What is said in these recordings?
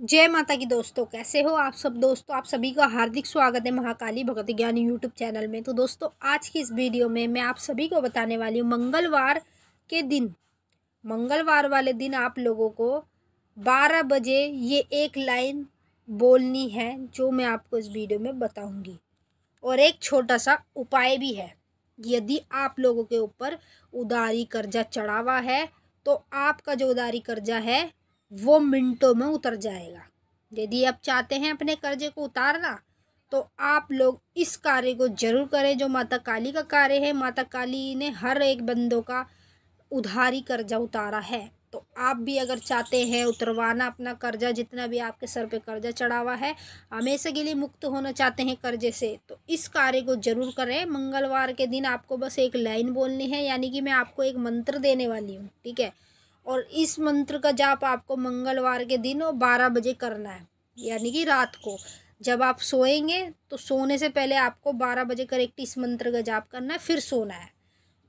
जय माता की दोस्तों कैसे हो आप सब दोस्तों आप सभी का हार्दिक स्वागत है महाकाली भगत ज्ञान यूट्यूब चैनल में तो दोस्तों आज की इस वीडियो में मैं आप सभी को बताने वाली हूँ मंगलवार के दिन मंगलवार वाले दिन आप लोगों को बारह बजे ये एक लाइन बोलनी है जो मैं आपको इस वीडियो में बताऊँगी और एक छोटा सा उपाय भी है यदि आप लोगों के ऊपर उदारी कर्जा चढ़ावा है तो आपका जो उदारी कर्जा है वो मिनटों में उतर जाएगा यदि आप चाहते हैं अपने कर्जे को उतारना तो आप लोग इस कार्य को जरूर करें जो माता काली का कार्य है माता काली ने हर एक बंदों का उधारी कर्जा उतारा है तो आप भी अगर चाहते हैं उतरवाना अपना कर्जा जितना भी आपके सर पे कर्जा चढ़ा हुआ है हमेशा के लिए मुक्त होना चाहते हैं कर्जे से तो इस कार्य को जरूर करें मंगलवार के दिन आपको बस एक लाइन बोलनी है यानी कि मैं आपको एक मंत्र देने वाली हूँ ठीक है और इस मंत्र का जाप आपको मंगलवार के दिन और बारह बजे करना है यानी कि रात को जब आप सोएंगे तो सोने से पहले आपको बारह बजे करेक्ट इस मंत्र का जाप करना है फिर सोना है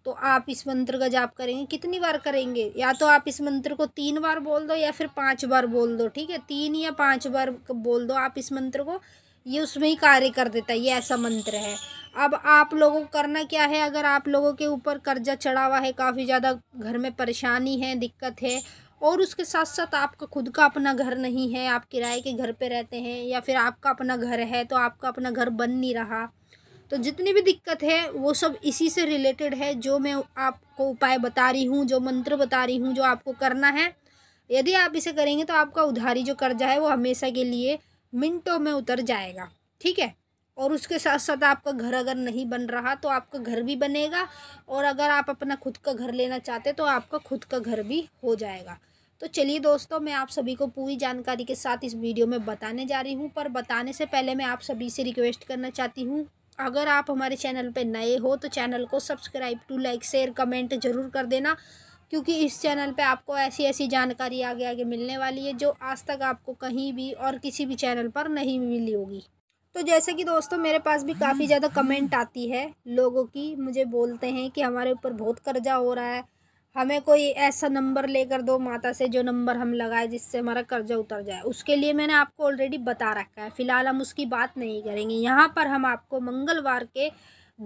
तो आप इस मंत्र का जाप करेंगे कितनी बार करेंगे या तो आप इस मंत्र को तीन बार बोल दो या फिर पांच बार बोल दो ठीक है तीन या पांच बार बोल दो आप इस मंत्र को ये उसमें ही कार्य कर देता है ये ऐसा मंत्र है अब आप लोगों को करना क्या है अगर आप लोगों के ऊपर कर्जा चढ़ा हुआ है काफ़ी ज़्यादा घर में परेशानी है दिक्कत है और उसके साथ साथ आपका खुद का अपना घर नहीं है आप किराए के घर पे रहते हैं या फिर आपका अपना घर है तो आपका अपना घर बन नहीं रहा तो जितनी भी दिक्कत है वो सब इसी से रिलेटेड है जो मैं आपको उपाय बता रही हूँ जो मंत्र बता रही हूँ जो आपको करना है यदि आप इसे करेंगे तो आपका उधारी जो कर्जा है वो हमेशा के लिए मिनटों में उतर जाएगा ठीक है और उसके साथ साथ आपका घर अगर नहीं बन रहा तो आपका घर भी बनेगा और अगर आप अपना खुद का घर लेना चाहते तो आपका खुद का घर भी हो जाएगा तो चलिए दोस्तों मैं आप सभी को पूरी जानकारी के साथ इस वीडियो में बताने जा रही हूँ पर बताने से पहले मैं आप सभी से रिक्वेस्ट करना चाहती हूँ अगर आप हमारे चैनल पर नए हो तो चैनल को subscribe to like share comment ज़रूर कर देना क्योंकि इस चैनल पे आपको ऐसी ऐसी जानकारी आगे आगे मिलने वाली है जो आज तक आपको कहीं भी और किसी भी चैनल पर नहीं मिली होगी तो जैसे कि दोस्तों मेरे पास भी काफ़ी हम्म। ज़्यादा कमेंट आती है लोगों की मुझे बोलते हैं कि हमारे ऊपर बहुत कर्जा हो रहा है हमें कोई ऐसा नंबर लेकर दो माता से जो नंबर हम लगाए जिससे हमारा कर्जा उतर जाए उसके लिए मैंने आपको ऑलरेडी बता रखा है फ़िलहाल हम उसकी बात नहीं करेंगे यहाँ पर हम आपको मंगलवार के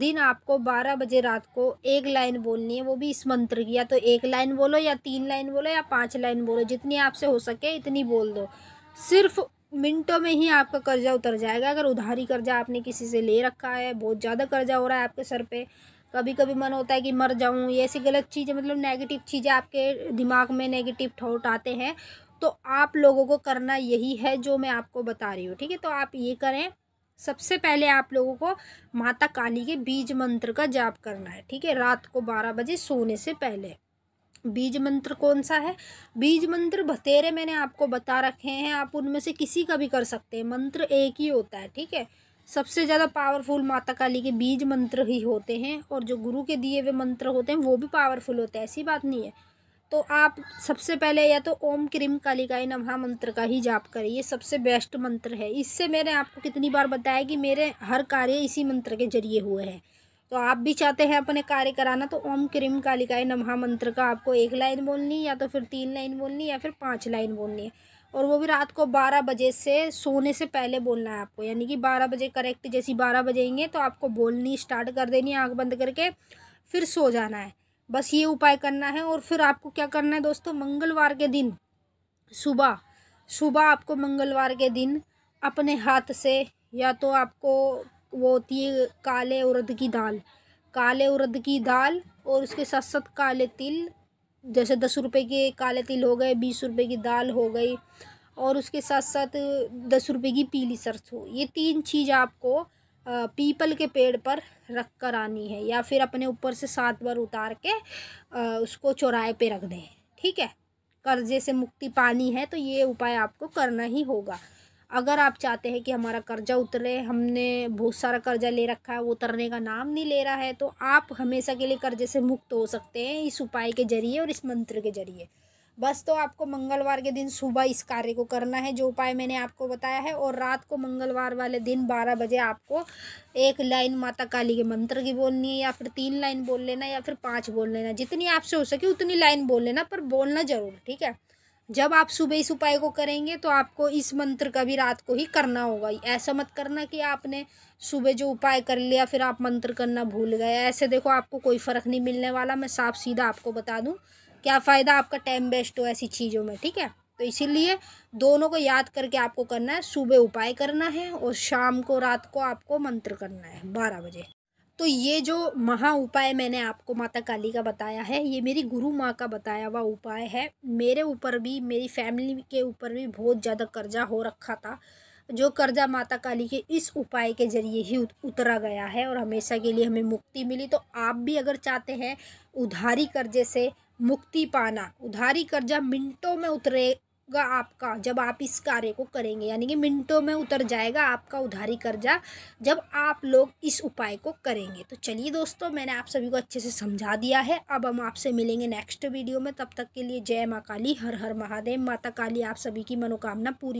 दिन आपको बारह बजे रात को एक लाइन बोलनी है वो भी इस मंत्र की या तो एक लाइन बोलो या तीन लाइन बोलो या पाँच लाइन बोलो जितनी आपसे हो सके इतनी बोल दो सिर्फ मिनटों में ही आपका कर्जा उतर जाएगा अगर उधारी कर्जा आपने किसी से ले रखा है बहुत ज़्यादा कर्जा हो रहा है आपके सर पे कभी कभी मन होता है कि मर जाऊँ ये ऐसी गलत चीज़ें मतलब नेगेटिव चीज़ें आपके दिमाग में नेगेटिव थॉट आते हैं तो आप लोगों को करना यही है जो मैं आपको बता रही हूँ ठीक है तो आप ये करें सबसे पहले आप लोगों को माता काली के बीज मंत्र का जाप करना है ठीक है रात को बारह बजे सोने से पहले बीज मंत्र कौन सा है बीज मंत्र बतेरे मैंने आपको बता रखे हैं आप उनमें से किसी का भी कर सकते हैं मंत्र एक ही होता है ठीक है सबसे ज़्यादा पावरफुल माता काली के बीज मंत्र ही होते हैं और जो गुरु के दिए हुए मंत्र होते हैं वो भी पावरफुल होते हैं ऐसी बात नहीं है तो आप सबसे पहले या तो ओम क्रीम कालिकाई नमहा मंत्र का ही जाप करें ये सबसे बेस्ट मंत्र है इससे मैंने आपको कितनी बार बताया कि मेरे हर कार्य इसी मंत्र के जरिए हुए हैं तो आप भी चाहते हैं अपने कार्य कराना तो ओम क्रीम कालिकाए नमहा मंत्र का आपको एक लाइन बोलनी या तो फिर तीन लाइन बोलनी या फिर पाँच लाइन बोलनी है और वो भी रात को बारह बजे से सोने से पहले बोलना है आपको यानी कि बारह बजे करेक्ट जैसी बारह बजेंगे तो आपको बोलनी स्टार्ट कर देनी है आँख बंद करके फिर सो जाना है बस ये उपाय करना है और फिर आपको क्या करना है दोस्तों मंगलवार के दिन सुबह सुबह आपको मंगलवार के दिन अपने हाथ से या तो आपको वो होती है काले उड़द की दाल काले उड़द की दाल और उसके साथ साथ काले तिल जैसे दस रुपए के काले तिल हो गए बीस रुपए की दाल हो गई और उसके साथ साथ दस रुपए की पीली सरसों ये तीन चीज़ आपको पीपल के पेड़ पर रख कर आनी है या फिर अपने ऊपर से सात बार उतार के उसको चौराहे पे रख दें ठीक है कर्जे से मुक्ति पानी है तो ये उपाय आपको करना ही होगा अगर आप चाहते हैं कि हमारा कर्जा उतरे हमने बहुत सारा कर्जा ले रखा है वो उतरने का नाम नहीं ले रहा है तो आप हमेशा के लिए कर्जे से मुक्त हो सकते हैं इस उपाय के जरिए और इस मंत्र के जरिए बस तो आपको मंगलवार के दिन सुबह इस कार्य को करना है जो उपाय मैंने आपको बताया है और रात को मंगलवार वाले दिन बारह बजे आपको एक लाइन माता काली के मंत्र की बोलनी है या फिर तीन लाइन बोल लेना या फिर पाँच बोल लेना जितनी आपसे हो सके उतनी लाइन बोल लेना पर बोलना ज़रूर ठीक है जब आप सुबह इस उपाय को करेंगे तो आपको इस मंत्र का भी रात को ही करना होगा ऐसा मत करना कि आपने सुबह जो उपाय कर लिया फिर आप मंत्र करना भूल गए ऐसे देखो आपको कोई फ़र्क नहीं मिलने वाला मैं साफ सीधा आपको बता दूँ क्या फ़ायदा आपका टाइम वेस्ट हो ऐसी चीज़ों में ठीक है तो इसीलिए दोनों को याद करके आपको करना है सुबह उपाय करना है और शाम को रात को आपको मंत्र करना है बारह बजे तो ये जो महा उपाय मैंने आपको माता काली का बताया है ये मेरी गुरु माँ का बताया हुआ उपाय है मेरे ऊपर भी मेरी फैमिली के ऊपर भी बहुत ज़्यादा कर्जा हो रखा था जो कर्जा माता काली के इस उपाय के ज़रिए ही उतरा गया है और हमेशा के लिए हमें मुक्ति मिली तो आप भी अगर चाहते हैं उधारी कर्जे से मुक्ति पाना उधारी कर्जा मिनटों में उतरे होगा आपका जब आप इस कार्य को करेंगे यानी कि मिनटों में उतर जाएगा आपका उधारी कर्जा जब आप लोग इस उपाय को करेंगे तो चलिए दोस्तों मैंने आप सभी को अच्छे से समझा दिया है अब हम आपसे मिलेंगे नेक्स्ट वीडियो में तब तक के लिए जय माँ काली हर हर महादेव माता काली आप सभी की मनोकामना पूरी